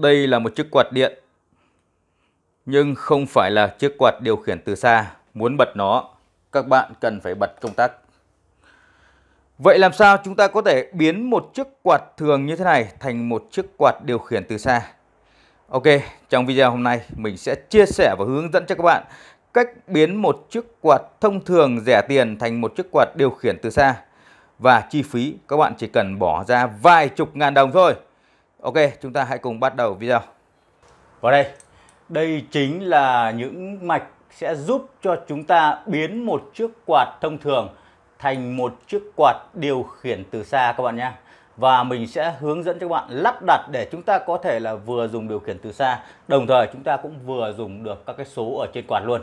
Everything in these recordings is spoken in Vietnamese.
đây là một chiếc quạt điện. Nhưng không phải là chiếc quạt điều khiển từ xa. Muốn bật nó, các bạn cần phải bật công tắc. Vậy làm sao chúng ta có thể biến một chiếc quạt thường như thế này thành một chiếc quạt điều khiển từ xa? Ok, trong video hôm nay mình sẽ chia sẻ và hướng dẫn cho các bạn cách biến một chiếc quạt thông thường rẻ tiền thành một chiếc quạt điều khiển từ xa. Và chi phí các bạn chỉ cần bỏ ra vài chục ngàn đồng thôi. Ok, chúng ta hãy cùng bắt đầu video. Vào đây, đây chính là những mạch sẽ giúp cho chúng ta biến một chiếc quạt thông thường thành một chiếc quạt điều khiển từ xa các bạn nhé. Và mình sẽ hướng dẫn cho các bạn lắp đặt để chúng ta có thể là vừa dùng điều khiển từ xa, đồng thời chúng ta cũng vừa dùng được các cái số ở trên quạt luôn.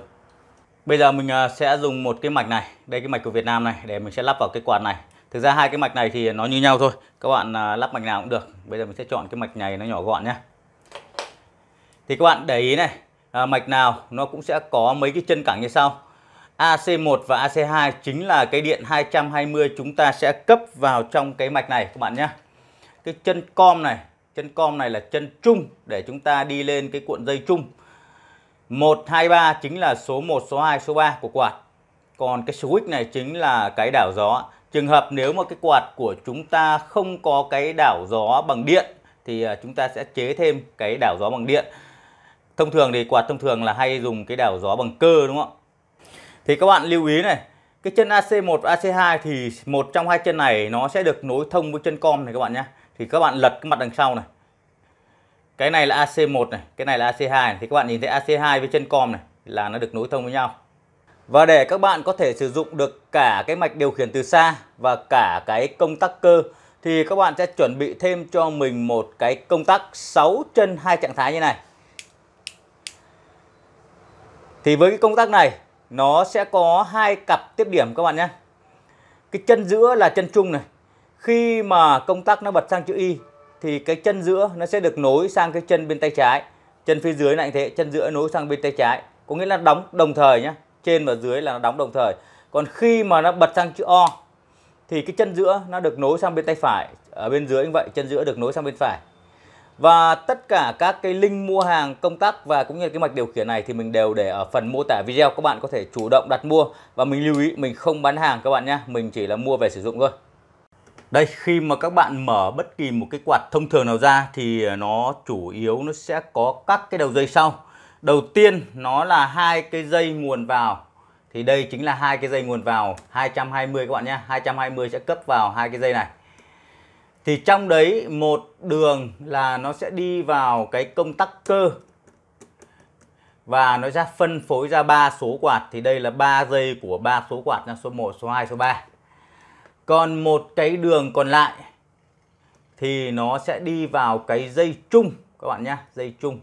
Bây giờ mình à, sẽ dùng một cái mạch này, đây cái mạch của Việt Nam này để mình sẽ lắp vào cái quạt này thực ra hai cái mạch này thì nó như nhau thôi các bạn à, lắp mạch nào cũng được bây giờ mình sẽ chọn cái mạch này nó nhỏ gọn nhé thì các bạn để ý này à, mạch nào nó cũng sẽ có mấy cái chân cẳng như sau AC1 và AC2 chính là cái điện 220 chúng ta sẽ cấp vào trong cái mạch này các bạn nhé cái chân com này chân com này là chân chung để chúng ta đi lên cái cuộn dây chung trung 123 chính là số 1 số 2 số 3 của quạt còn cái switch này chính là cái đảo gió Trường hợp nếu mà cái quạt của chúng ta không có cái đảo gió bằng điện thì à, chúng ta sẽ chế thêm cái đảo gió bằng điện. Thông thường thì quạt thông thường là hay dùng cái đảo gió bằng cơ đúng không ạ? Thì các bạn lưu ý này, cái chân AC1 AC2 thì một trong hai chân này nó sẽ được nối thông với chân com này các bạn nhé. Thì các bạn lật cái mặt đằng sau này. Cái này là AC1 này, cái này là AC2 này. Thì các bạn nhìn thấy AC2 với chân com này là nó được nối thông với nhau. Và để các bạn có thể sử dụng được cả cái mạch điều khiển từ xa và cả cái công tắc cơ thì các bạn sẽ chuẩn bị thêm cho mình một cái công tắc 6 chân hai trạng thái như này. Thì với cái công tắc này nó sẽ có hai cặp tiếp điểm các bạn nhé. Cái chân giữa là chân trung này. Khi mà công tắc nó bật sang chữ Y thì cái chân giữa nó sẽ được nối sang cái chân bên tay trái. Chân phía dưới này thế, chân giữa nối sang bên tay trái. Có nghĩa là đóng đồng thời nhé trên và dưới là nó đóng đồng thời còn khi mà nó bật sang chữ O thì cái chân giữa nó được nối sang bên tay phải ở bên dưới như vậy chân giữa được nối sang bên phải và tất cả các cái link mua hàng công tắc và cũng như cái mạch điều khiển này thì mình đều để ở phần mô tả video các bạn có thể chủ động đặt mua và mình lưu ý mình không bán hàng các bạn nhé mình chỉ là mua về sử dụng thôi đây khi mà các bạn mở bất kỳ một cái quạt thông thường nào ra thì nó chủ yếu nó sẽ có các cái đầu dây sau đầu tiên nó là hai cái dây nguồn vào thì đây chính là hai cái dây nguồn vào 220 các bạn nhé 220 sẽ cấp vào hai cái dây này thì trong đấy một đường là nó sẽ đi vào cái công tắc cơ và nó sẽ phân phối ra ba số quạt thì đây là ba dây của ba số quạt là số 1 số 2 số 3 còn một cái đường còn lại thì nó sẽ đi vào cái dây chung các bạn nhé dây chung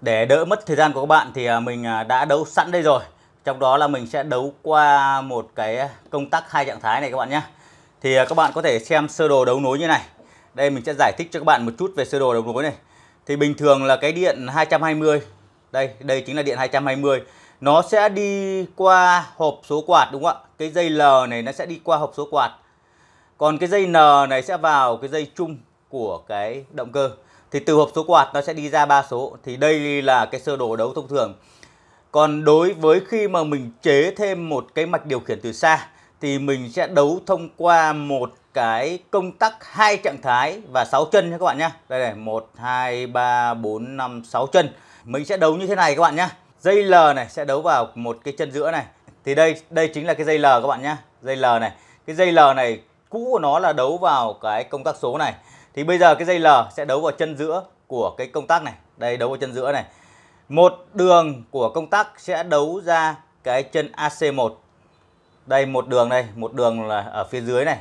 để đỡ mất thời gian của các bạn thì à, mình à, đã đấu sẵn đây rồi. Trong đó là mình sẽ đấu qua một cái công tắc hai trạng thái này các bạn nhé. Thì à, các bạn có thể xem sơ đồ đấu nối như này. Đây mình sẽ giải thích cho các bạn một chút về sơ đồ đấu nối này. Thì bình thường là cái điện 220. Đây, đây chính là điện 220. Nó sẽ đi qua hộp số quạt đúng không ạ? Cái dây L này nó sẽ đi qua hộp số quạt. Còn cái dây N này sẽ vào cái dây chung của cái động cơ thì từ hộp số quạt nó sẽ đi ra ba số thì đây là cái sơ đồ đấu thông thường còn đối với khi mà mình chế thêm một cái mạch điều khiển từ xa thì mình sẽ đấu thông qua một cái công tắc hai trạng thái và 6 chân nha các bạn nhé. Đây này, 1 2 3 4 5 6 chân. Mình sẽ đấu như thế này các bạn nhé. Dây L này sẽ đấu vào một cái chân giữa này. Thì đây đây chính là cái dây L các bạn nhé. Dây L này. Cái dây L này cũ của nó là đấu vào cái công tắc số này thì bây giờ cái dây L sẽ đấu vào chân giữa của cái công tắc này đây đấu vào chân giữa này một đường của công tắc sẽ đấu ra cái chân AC1 đây một đường đây một đường là ở phía dưới này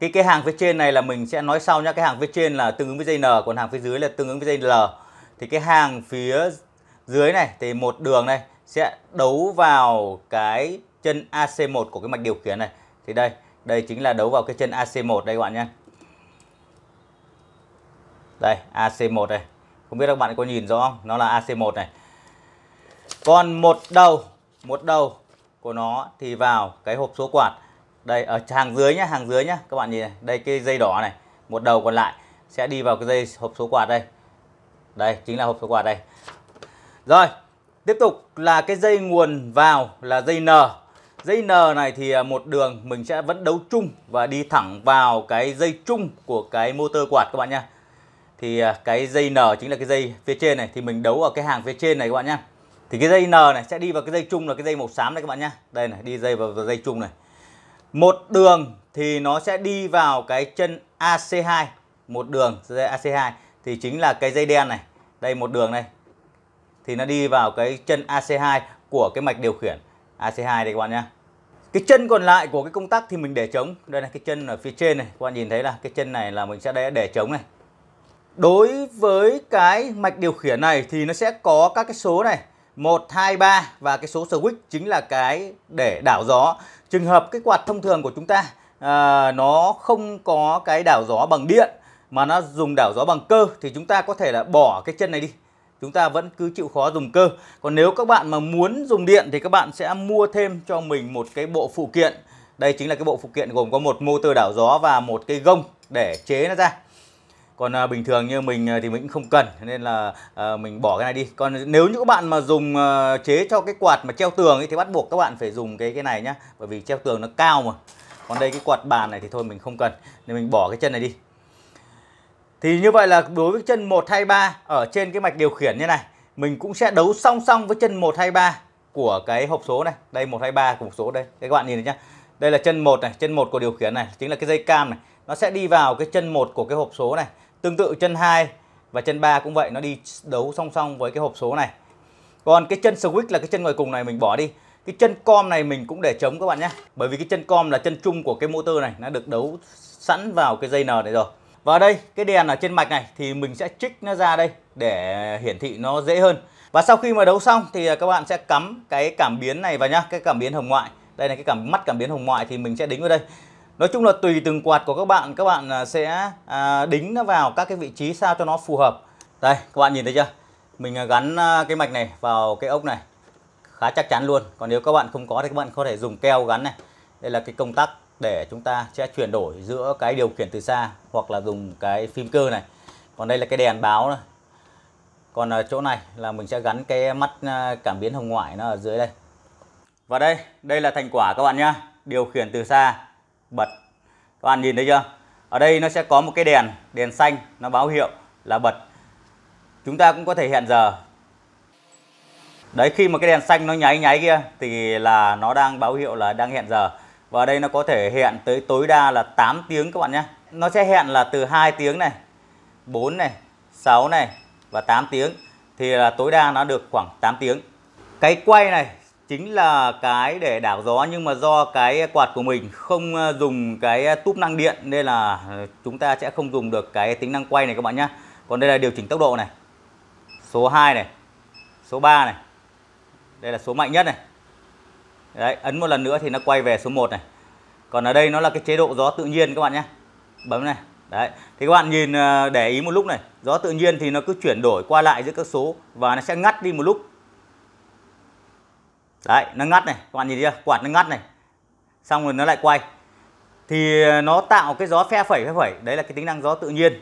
cái cái hàng phía trên này là mình sẽ nói sau nhá cái hàng phía trên là tương ứng với dây N còn hàng phía dưới là tương ứng với dây L thì cái hàng phía dưới này thì một đường này sẽ đấu vào cái chân AC1 của cái mạch điều khiển này thì đây đây chính là đấu vào cái chân AC1 đây các bạn nhé đây AC1 đây không biết các bạn có nhìn rõ không nó là AC1 này còn một đầu một đầu của nó thì vào cái hộp số quạt đây ở hàng dưới nhá hàng dưới nhá các bạn nhìn này. đây cái dây đỏ này một đầu còn lại sẽ đi vào cái dây hộp số quạt đây đây chính là hộp số quạt đây rồi tiếp tục là cái dây nguồn vào là dây N dây N này thì à, một đường mình sẽ vẫn đấu chung và đi thẳng vào cái dây chung của cái motor quạt các bạn nha thì à, cái dây N chính là cái dây phía trên này thì mình đấu ở cái hàng phía trên này các bạn nhé thì cái dây N này sẽ đi vào cái dây chung là cái dây màu xám đây các bạn nhé đây này đi dây vào, vào dây chung này một đường thì nó sẽ đi vào cái chân AC2 một đường dây AC2 thì chính là cái dây đen này đây một đường này thì nó đi vào cái chân AC2 của cái mạch điều khiển AC2 đây các bạn nhé cái chân còn lại của cái công tắc thì mình để trống đây là cái chân ở phía trên này các bạn nhìn thấy là cái chân này là mình sẽ để trống này Đối với cái mạch điều khiển này thì nó sẽ có các cái số này 1, 2, 3 và cái số switch chính là cái để đảo gió. Trường hợp cái quạt thông thường của chúng ta à, nó không có cái đảo gió bằng điện mà nó dùng đảo gió bằng cơ thì chúng ta có thể là bỏ cái chân này đi. Chúng ta vẫn cứ chịu khó dùng cơ. Còn nếu các bạn mà muốn dùng điện thì các bạn sẽ mua thêm cho mình một cái bộ phụ kiện. Đây chính là cái bộ phụ kiện gồm có một motor đảo gió và một cái gông để chế nó ra còn à, bình thường như mình à, thì mình cũng không cần nên là à, mình bỏ cái này đi còn nếu như các bạn mà dùng à, chế cho cái quạt mà treo tường ấy, thì bắt buộc các bạn phải dùng cái cái này nhá bởi vì treo tường nó cao mà còn đây cái quạt bàn này thì thôi mình không cần nên mình bỏ cái chân này đi thì như vậy là đối với chân 123 ở trên cái mạch điều khiển như này mình cũng sẽ đấu song song với chân 123 của cái hộp số này đây 123 của hộp số đây các bạn nhìn thấy nhá đây là chân 1 này chân 1 của điều khiển này chính là cái dây cam này nó sẽ đi vào cái chân 1 của cái hộp số này Tương tự chân 2 và chân 3 cũng vậy nó đi đấu song song với cái hộp số này. Còn cái chân switch là cái chân ngoài cùng này mình bỏ đi. Cái chân com này mình cũng để chống các bạn nhé. Bởi vì cái chân com là chân chung của cái motor này nó được đấu sẵn vào cái dây N này rồi. Và đây cái đèn ở trên mạch này thì mình sẽ trích nó ra đây để hiển thị nó dễ hơn. Và sau khi mà đấu xong thì các bạn sẽ cắm cái cảm biến này vào nhá, cái cảm biến hồng ngoại. Đây là cái cảm mắt cảm biến hồng ngoại thì mình sẽ đính vào đây. Nói chung là tùy từng quạt của các bạn các bạn à, sẽ à, đính nó vào các cái vị trí sao cho nó phù hợp đây các bạn nhìn thấy chưa mình à, gắn cái mạch này vào cái ốc này khá chắc chắn luôn còn nếu các bạn không có thì các bạn có thể dùng keo gắn này đây là cái công tắc để chúng ta sẽ chuyển đổi giữa cái điều khiển từ xa hoặc là dùng cái phim cơ này còn đây là cái đèn báo này còn ở chỗ này là mình sẽ gắn cái mắt cảm biến hồng ngoại nó ở dưới đây và đây đây là thành quả các bạn nhá điều khiển từ xa bật các bạn nhìn thấy chưa ở đây nó sẽ có một cái đèn đèn xanh nó báo hiệu là bật chúng ta cũng có thể hẹn giờ đấy khi mà cái đèn xanh nó nháy nháy kia thì là nó đang báo hiệu là đang hẹn giờ và ở đây nó có thể hẹn tới tối đa là 8 tiếng các bạn nhé nó sẽ hẹn là từ 2 tiếng này 4 này 6 này và 8 tiếng thì là tối đa nó được khoảng 8 tiếng cái quay này chính là cái để đảo gió nhưng mà do cái quạt của mình không ờ, dùng cái túp năng điện nên là ờ, chúng ta sẽ không dùng được cái tính năng quay này các bạn nhé còn đây là điều chỉnh tốc độ này số 2 này số 3 này đây là số mạnh nhất này đấy ấn một lần nữa thì nó quay về số 1 này còn ở đây nó là cái chế độ gió tự nhiên các bạn nhé bấm này đấy thì các bạn nhìn ờ, để ý một lúc này gió tự nhiên thì nó cứ chuyển đổi qua lại giữa các số và nó sẽ ngắt đi một lúc đấy nó ngắt này các bạn nhìn thấy chưa quạt nó ngắt này xong rồi nó lại quay thì ờ, nó tạo cái gió phe phẩy phe phẩy đấy là cái tính năng gió tự nhiên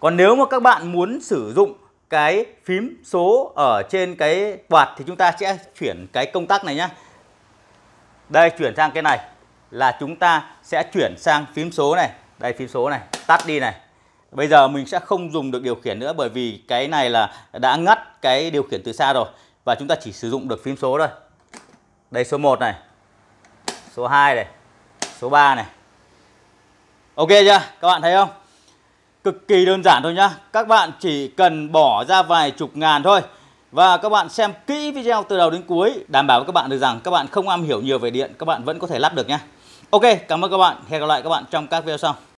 còn nếu mà các bạn muốn sử dụng cái phím số ở trên cái quạt thì chúng ta sẽ chuyển cái công tắc này nhá đây chuyển sang cái này là chúng ta sẽ chuyển sang phím số này đây phím số này tắt đi này bây giờ mình sẽ không dùng được điều khiển nữa bởi vì cái này là đã ngắt cái điều khiển từ xa rồi và chúng ta chỉ sử dụng được phím số thôi đây số 1 này số 2 này số 3 này ok chưa các bạn thấy không cực kỳ đơn giản thôi nhá các bạn chỉ cần bỏ ra vài chục ngàn thôi và các bạn xem kỹ video từ đầu đến cuối đảm bảo với các bạn được rằng các bạn không am hiểu nhiều về điện các bạn vẫn có thể lắp được nhá ok cảm ơn các bạn hẹn gặp lại các bạn trong các video sau